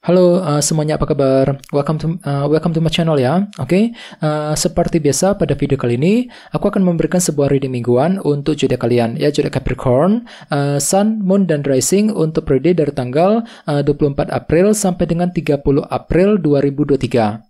Halo uh, semuanya apa kabar? Welcome to uh, welcome to my channel ya. Oke, okay? uh, seperti biasa pada video kali ini aku akan memberikan sebuah reading mingguan untuk zodiak kalian ya zodiak Capricorn, uh, Sun, Moon dan Rising untuk periode dari tanggal uh, 24 April sampai dengan 30 April 2023.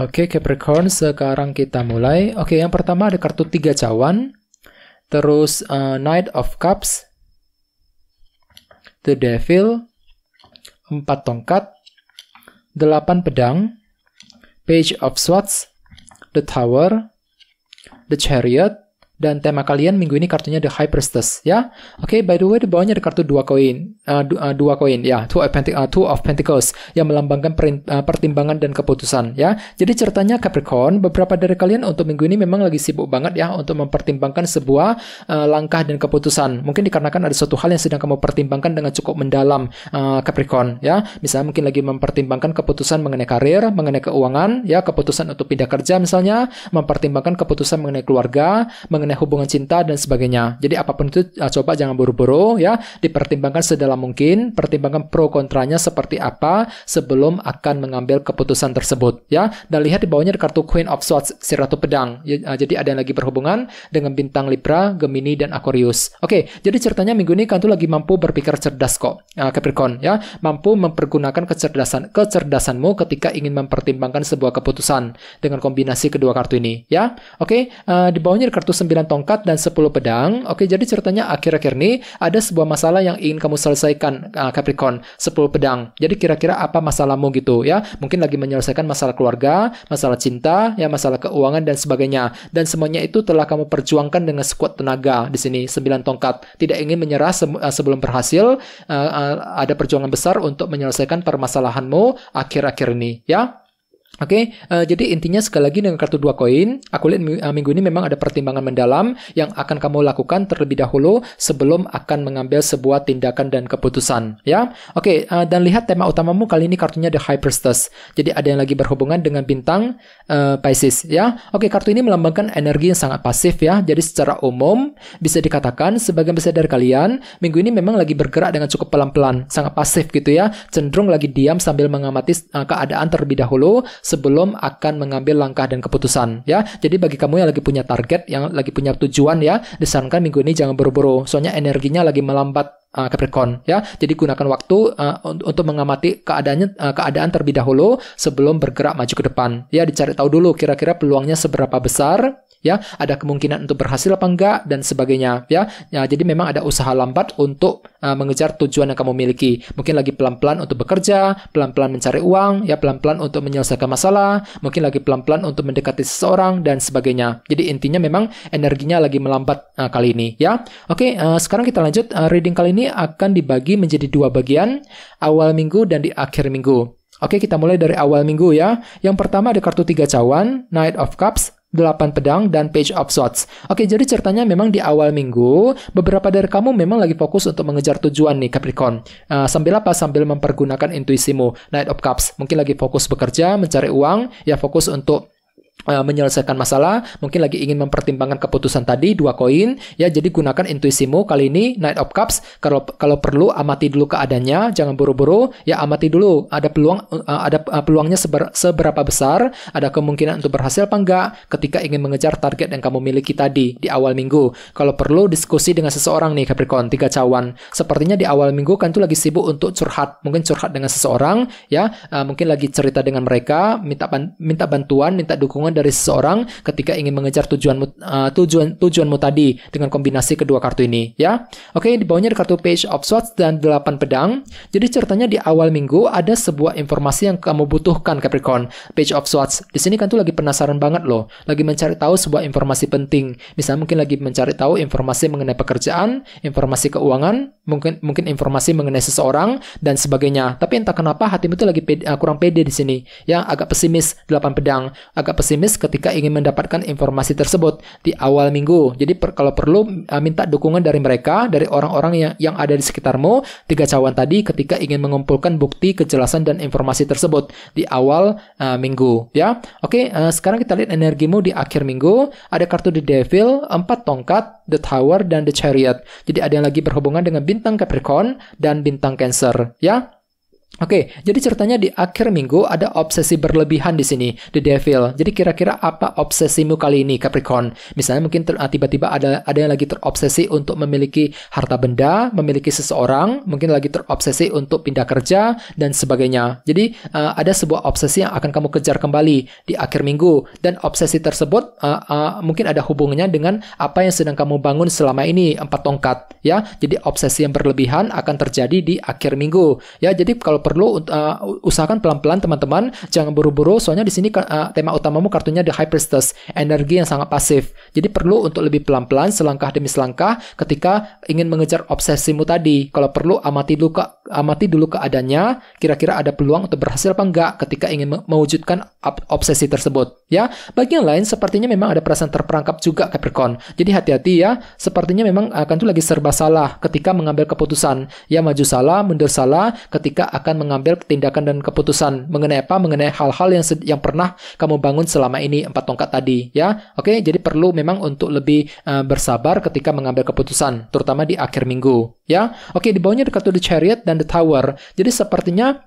Oke, okay, Capricorn, sekarang kita mulai. Oke, okay, yang pertama ada kartu tiga cawan, terus uh, Knight of Cups, The Devil, empat tongkat, delapan pedang, Page of Swords, The Tower, The Chariot, dan tema kalian minggu ini kartunya The High Priestess ya. Oke, okay, by the way di bawahnya ada kartu dua koin, uh, dua koin ya, two of, uh, two of Pentacles yang melambangkan perin, uh, pertimbangan dan keputusan ya. Jadi ceritanya Capricorn, beberapa dari kalian untuk minggu ini memang lagi sibuk banget ya untuk mempertimbangkan sebuah uh, langkah dan keputusan. Mungkin dikarenakan ada suatu hal yang sedang kamu pertimbangkan dengan cukup mendalam uh, Capricorn ya. Misalnya mungkin lagi mempertimbangkan keputusan mengenai karir, mengenai keuangan ya, keputusan untuk pindah kerja misalnya, mempertimbangkan keputusan mengenai keluarga, mengenai mengenai hubungan cinta dan sebagainya. Jadi apapun itu uh, coba jangan buru-buru ya, dipertimbangkan sedalam mungkin, pertimbangkan pro kontranya seperti apa sebelum akan mengambil keputusan tersebut ya. Dan lihat di bawahnya ada kartu Queen of Swords, si ratu pedang. Ya, uh, jadi ada yang lagi berhubungan dengan bintang Libra, Gemini dan Aquarius. Oke, jadi ceritanya minggu ini tuh lagi mampu berpikir cerdas kok, uh, Capricorn ya, mampu mempergunakan kecerdasan kecerdasanmu ketika ingin mempertimbangkan sebuah keputusan dengan kombinasi kedua kartu ini ya. Oke, uh, di bawahnya ada kartu 9 9 tongkat dan 10 pedang. Oke, jadi ceritanya akhir-akhir ini ada sebuah masalah yang ingin kamu selesaikan uh, Capricorn, 10 pedang. Jadi kira-kira apa masalahmu gitu ya? Mungkin lagi menyelesaikan masalah keluarga, masalah cinta, ya masalah keuangan dan sebagainya. Dan semuanya itu telah kamu perjuangkan dengan sekuat tenaga di sini 9 tongkat. Tidak ingin menyerah se uh, sebelum berhasil. Uh, uh, ada perjuangan besar untuk menyelesaikan permasalahanmu akhir-akhir ini ya. Oke, okay, uh, eh, jadi intinya sekali lagi dengan kartu dua koin, aku lihat eh, minggu ini memang ada pertimbangan mendalam yang akan kamu lakukan terlebih dahulu sebelum akan mengambil sebuah tindakan dan keputusan, ya. Oke, okay, uh, eh, dan lihat tema utamamu kali ini kartunya The High Priestess. Jadi ada yang lagi berhubungan dengan bintang uh, Pisces, ya. Oke, okay, kartu ini melambangkan energi yang sangat pasif, ya. Jadi secara umum bisa dikatakan sebagian besar dari kalian minggu ini memang lagi bergerak dengan cukup pelan-pelan, sangat pasif gitu ya, cenderung lagi diam sambil mengamati uh, keadaan terlebih dahulu sebelum akan mengambil langkah dan keputusan ya. Jadi bagi kamu yang lagi punya target, yang lagi punya tujuan ya, disarankan minggu ini jangan buru-buru. Soalnya energinya lagi melambat uh, Capricorn ya. Jadi gunakan waktu uh, untuk mengamati keadaannya uh, keadaan terlebih dahulu sebelum bergerak maju ke depan. Ya dicari tahu dulu kira-kira peluangnya seberapa besar ya, ada kemungkinan untuk berhasil apa enggak dan sebagainya ya. ya jadi memang ada usaha lambat untuk uh, mengejar tujuan yang kamu miliki. Mungkin lagi pelan-pelan untuk bekerja, pelan-pelan mencari uang, ya pelan-pelan untuk menyelesaikan masalah, mungkin lagi pelan-pelan untuk mendekati seseorang dan sebagainya. Jadi intinya memang energinya lagi melambat uh, kali ini ya. Oke, uh, sekarang kita lanjut uh, reading kali ini ini akan dibagi menjadi dua bagian, awal minggu dan di akhir minggu. Oke, kita mulai dari awal minggu ya. Yang pertama ada kartu tiga cawan, Knight of Cups, 8 pedang, dan page of swords. Oke, jadi ceritanya memang di awal minggu, beberapa dari kamu memang lagi fokus untuk mengejar tujuan nih Capricorn. Uh, sambil apa? Sambil mempergunakan intuisimu. Knight of Cups, mungkin lagi fokus bekerja, mencari uang, ya fokus untuk Eh, menyelesaikan masalah, mungkin lagi ingin mempertimbangkan keputusan tadi dua koin, ya jadi gunakan intuisimu kali ini Knight of Cups kalau kalau perlu amati dulu keadaannya, jangan buru-buru, ya amati dulu ada peluang eh, ada eh, peluangnya seber, seberapa besar, ada kemungkinan untuk berhasil apa enggak ketika ingin mengejar target yang kamu miliki tadi di awal minggu. Kalau perlu diskusi dengan seseorang nih Capricorn tiga cawan. Sepertinya di awal minggu kan tuh lagi sibuk untuk curhat, mungkin curhat dengan seseorang ya, mungkin lagi cerita dengan mereka, minta minta bantuan, minta dukungan dari seseorang ketika ingin mengejar tujuan uh, eh, tujuan tujuanmu tadi dengan kombinasi kedua kartu ini ya. Oke, di bawahnya ada kartu Page of Swords dan delapan pedang. Jadi ceritanya di awal minggu ada sebuah informasi yang kamu butuhkan Capricorn. Page of Swords. Di sini kan tuh lagi penasaran banget loh, lagi mencari tahu sebuah informasi penting. Misalnya mungkin lagi mencari tahu informasi mengenai pekerjaan, informasi keuangan, mungkin mungkin informasi mengenai seseorang dan sebagainya. Tapi entah kenapa hatimu tuh lagi pede, eh, kurang pede di sini. Ya, agak pesimis delapan pedang, agak pesimis optimis ketika ingin mendapatkan informasi tersebut di awal minggu. Jadi per, kalau perlu eh, minta dukungan dari mereka, dari orang-orang yang yang ada di sekitarmu, tiga cawan tadi ketika ingin mengumpulkan bukti, kejelasan dan informasi tersebut di awal uh, minggu, ya. Oke, uh, sekarang kita lihat energimu di akhir minggu. Ada kartu The Devil, empat tongkat, The Tower dan The Chariot. Jadi ada yang lagi berhubungan dengan bintang Capricorn dan bintang Cancer, ya. Oke, jadi ceritanya di akhir minggu ada obsesi berlebihan di sini, The Devil. Jadi kira-kira apa obsesimu kali ini, Capricorn? Misalnya mungkin ah, tiba-tiba ada ada yang lagi terobsesi untuk memiliki harta benda, memiliki seseorang, mungkin lagi terobsesi untuk pindah kerja dan sebagainya. Jadi uh, ada sebuah obsesi yang akan kamu kejar kembali di akhir minggu dan obsesi tersebut uh, uh, mungkin ada hubungannya dengan apa yang sedang kamu bangun selama ini empat tongkat, ya. Jadi obsesi yang berlebihan akan terjadi di akhir minggu, ya. Jadi kalau kalau perlu uh, usahakan pelan-pelan teman-teman, jangan buru-buru soalnya di sini uh, tema utamamu kartunya the high priestess energi yang sangat pasif. Jadi perlu untuk lebih pelan-pelan selangkah demi selangkah ketika ingin mengejar obsesimu tadi. Kalau perlu amati dulu ke, amati dulu keadaannya, kira-kira ada peluang untuk berhasil apa enggak ketika ingin mewujudkan obsesi tersebut, ya. bagi yang lain sepertinya memang ada perasaan terperangkap juga Capricorn. Jadi hati-hati ya, sepertinya memang akan tuh lagi serba salah ketika mengambil keputusan. Ya maju salah, mundur salah ketika akan akan mengambil tindakan dan keputusan mengenai apa? Mengenai hal-hal yang yang pernah kamu bangun selama ini empat tongkat tadi, ya. Oke, jadi perlu memang untuk lebih uh, bersabar ketika mengambil keputusan, terutama di akhir minggu, ya. Oke, di bawahnya dekat tuh the chariot dan the tower. Jadi sepertinya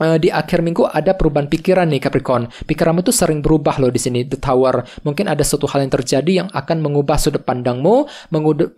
eh, di akhir minggu ada perubahan pikiran nih Capricorn. Pikiranmu tuh sering berubah loh di sini The Tower. Mungkin ada suatu hal yang terjadi yang akan mengubah sudut pandangmu,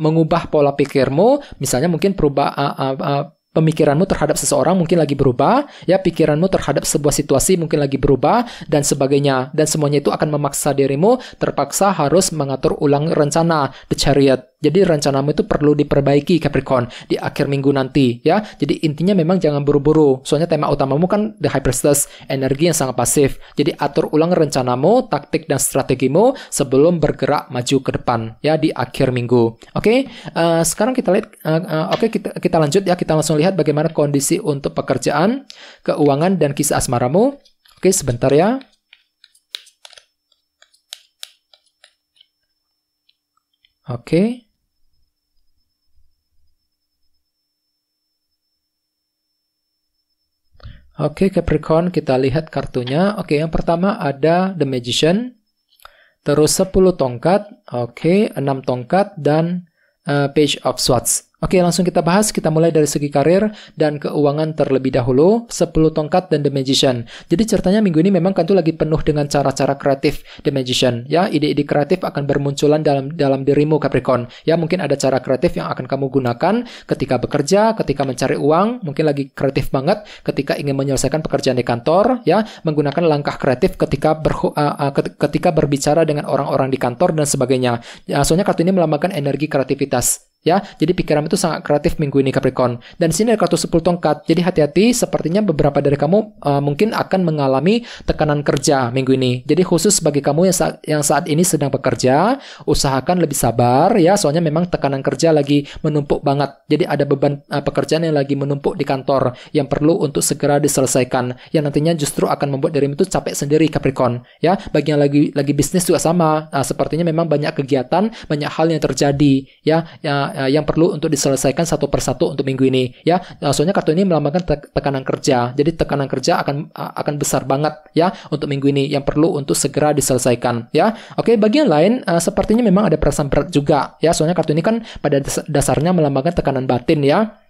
mengubah pola pikirmu. Misalnya mungkin perubahan uh, eh, uh, uh, pemikiranmu terhadap seseorang mungkin lagi berubah, ya pikiranmu terhadap sebuah situasi mungkin lagi berubah dan sebagainya dan semuanya itu akan memaksa dirimu terpaksa harus mengatur ulang rencana, the chariot jadi rencanamu itu perlu diperbaiki Capricorn di akhir minggu nanti ya. Jadi intinya memang jangan buru-buru. Soalnya tema utamamu kan the priestess, energi yang sangat pasif. Jadi atur ulang rencanamu, taktik dan strategimu sebelum bergerak maju ke depan ya di akhir minggu. Oke, okay? uh, eh, sekarang kita lihat uh, uh, oke okay, kita kita lanjut ya. Kita langsung lihat bagaimana kondisi untuk pekerjaan, keuangan dan kisah asmaramu. Oke, okay, sebentar ya. Oke. Okay. Oke, okay, Capricorn, kita lihat kartunya. Oke, okay, yang pertama ada The Magician. Terus 10 tongkat. Oke, okay, 6 tongkat. Dan uh, Page of Swords. Oke, langsung kita bahas. Kita mulai dari segi karir dan keuangan terlebih dahulu. 10 tongkat dan The Magician. Jadi ceritanya minggu ini memang itu lagi penuh dengan cara-cara kreatif The Magician. Ya, ide-ide kreatif akan bermunculan dalam dalam dirimu Capricorn. Ya, mungkin ada cara kreatif yang akan kamu gunakan ketika bekerja, ketika mencari uang, mungkin lagi kreatif banget ketika ingin menyelesaikan pekerjaan di kantor, ya, menggunakan langkah kreatif ketika ber, uh, uh, ketika berbicara dengan orang-orang di kantor dan sebagainya. Ya, soalnya kartu ini melambangkan energi kreativitas Ya, jadi pikiran itu sangat kreatif minggu ini Capricorn. Dan sini ada kartu 10 tongkat. Jadi hati-hati, sepertinya beberapa dari kamu uh, mungkin akan mengalami tekanan kerja minggu ini. Jadi khusus bagi kamu yang saat, yang saat ini sedang bekerja, usahakan lebih sabar ya, soalnya memang tekanan kerja lagi menumpuk banget. Jadi ada beban uh, pekerjaan yang lagi menumpuk di kantor yang perlu untuk segera diselesaikan. Yang nantinya justru akan membuat dirimu itu capek sendiri Capricorn. Ya, bagi yang lagi lagi bisnis juga sama. Nah, sepertinya memang banyak kegiatan, banyak hal yang terjadi ya. ya uh, yang perlu untuk diselesaikan satu persatu untuk minggu ini ya. Uh, soalnya kartu ini melambangkan te tekanan kerja. Jadi tekanan kerja akan eh, akan besar banget ya untuk minggu ini yang perlu untuk segera diselesaikan ya. Oke, bagian lain uh, sepertinya memang ada perasaan berat juga ya. Soalnya kartu ini kan pada dasarnya melambangkan tekanan batin ya.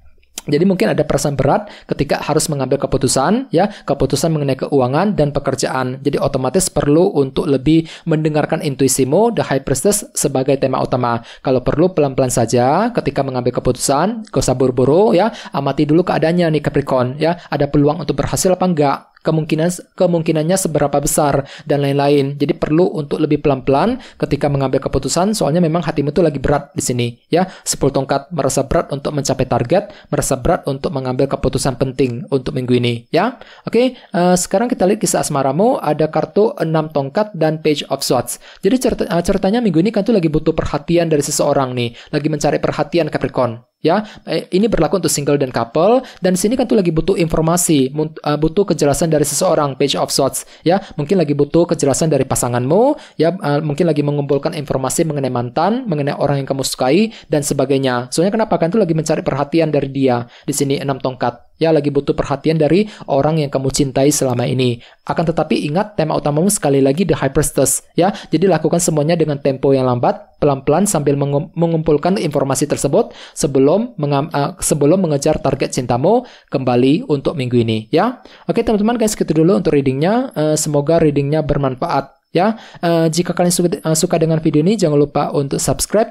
Jadi mungkin ada perasaan berat ketika harus mengambil keputusan ya, keputusan mengenai keuangan dan pekerjaan. Jadi otomatis perlu untuk lebih mendengarkan intuisimu the high priestess sebagai tema utama. Kalau perlu pelan-pelan saja ketika mengambil keputusan, gak usah buru-buru ya, amati dulu keadaannya nih Capricorn ya, ada peluang untuk berhasil apa enggak kemungkinan kemungkinannya seberapa besar dan lain-lain. Jadi perlu untuk lebih pelan-pelan ketika mengambil keputusan soalnya memang hatimu itu lagi berat di sini ya. Sepuluh tongkat merasa berat untuk mencapai target, merasa berat untuk mengambil keputusan penting untuk minggu ini ya. Oke, uh, sekarang kita lihat kisah asmaramu ada kartu enam tongkat dan page of swords. Jadi cerita, uh, ceritanya minggu ini kan tuh lagi butuh perhatian dari seseorang nih, lagi mencari perhatian Capricorn ya eh, ini berlaku untuk single dan couple dan sini kan tuh lagi butuh informasi eh, butuh kejelasan dari seseorang page of swords ya mungkin lagi butuh kejelasan dari pasanganmu ya eh, mungkin lagi mengumpulkan informasi mengenai mantan mengenai orang yang kamu sukai dan sebagainya soalnya kenapa kan tuh lagi mencari perhatian dari dia di sini enam tongkat ya lagi butuh perhatian dari orang yang kamu cintai selama ini. Akan tetapi ingat tema utamamu sekali lagi the hyperstress ya. Jadi lakukan semuanya dengan tempo yang lambat, pelan-pelan sambil mengumpulkan informasi tersebut sebelum uh, sebelum mengejar target cintamu kembali untuk minggu ini ya. Oke teman-teman guys gitu dulu untuk readingnya. Uh, semoga readingnya bermanfaat ya. Uh, jika kalian suka, uh, suka dengan video ini jangan lupa untuk subscribe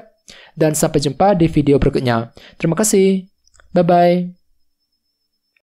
dan sampai jumpa di video berikutnya. Terima kasih. Bye bye.